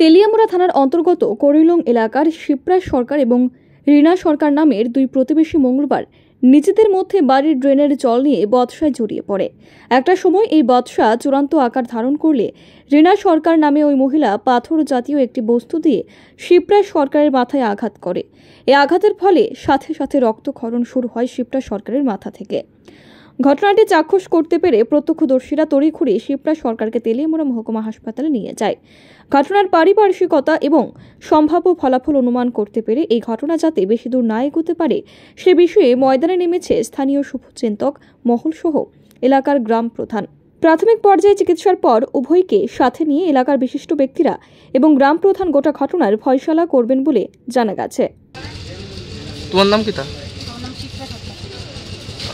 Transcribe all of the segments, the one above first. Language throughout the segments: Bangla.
তেলিয়ামুড়া থানার অন্তর্গত করিলং এলাকার শিপ্রা সরকার এবং রীনা সরকার নামের দুই প্রতিবেশী মঙ্গলবার নিজেদের মধ্যে বাড়ির ড্রেনের জল নিয়ে বৎসায় জড়িয়ে পড়ে একটা সময় এই বৎসা চূড়ান্ত আকার ধারণ করলে রীনা সরকার নামে ওই মহিলা পাথর জাতীয় একটি বস্তু দিয়ে শিপ্রা সরকারের মাথায় আঘাত করে এই আঘাতের ফলে সাথে সাথে রক্তক্ষরণ শুরু হয় শিপ্রা সরকারের মাথা থেকে ঘটনাটি চাক্ষুষ করতে পেরে প্রত্যক্ষদর্শীরা তড়িঘুড়ি শিবরা সরকারকে তেলিয়ামুড়া মহকুমা হাসপাতালে নিয়ে যায় ঘটনার পারিপার্শ্বিকতা এবং সম্ভাব্য ফলাফল অনুমান করতে পেরে এই ঘটনা যাতে বেশি দূর না এগোতে পারে সে বিষয়ে ময়দানে নেমেছে স্থানীয় শুভচিন্তক মহলসহ এলাকার গ্রাম প্রধান প্রাথমিক পর্যায়ে চিকিৎসার পর উভয়কে সাথে নিয়ে এলাকার বিশিষ্ট ব্যক্তিরা এবং গ্রাম প্রধান গোটা ঘটনার ফয়সলা করবেন বলে জানা গেছে তোমার নাম কি তা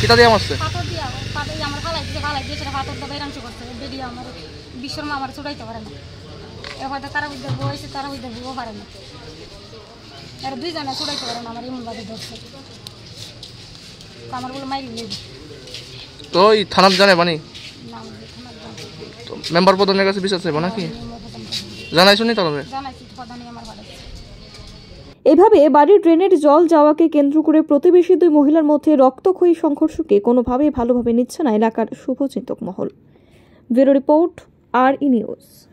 কিটা দিয়া মারছে পাথর দিয়ে পাথর দিয়ে আমার খালাই দিয়ে খালাই দিয়ে সেটা পাথর দিয়ে বেরাংশ করছে বেরিয়ে আমার বিশ্বকর্মা আমার পারে না এবার তারা বুঝতে বউ তারা বুঝতে বউ পারে না আর দুইজনে ছুটাইতে পারে না আমার ইমনবাদে ধরছে আমার বলে মাইরি নেই তো ওই থানার জানে বানি মেম্বার প্রধানের কাছে বিচার চাইবো নাকি জানাইছো নি তবে জানাইছি প্রধানই আমার ভালো এভাবে বাড়ির ড্রেনের জল যাওয়াকে কেন্দ্র করে প্রতিবেশী দুই মহিলার মধ্যে রক্তক্ষয়ী সংঘর্ষকে কোনোভাবেই ভালোভাবে নিচ্ছে না এলাকার শুভচিন্তক মহল bureau report R E news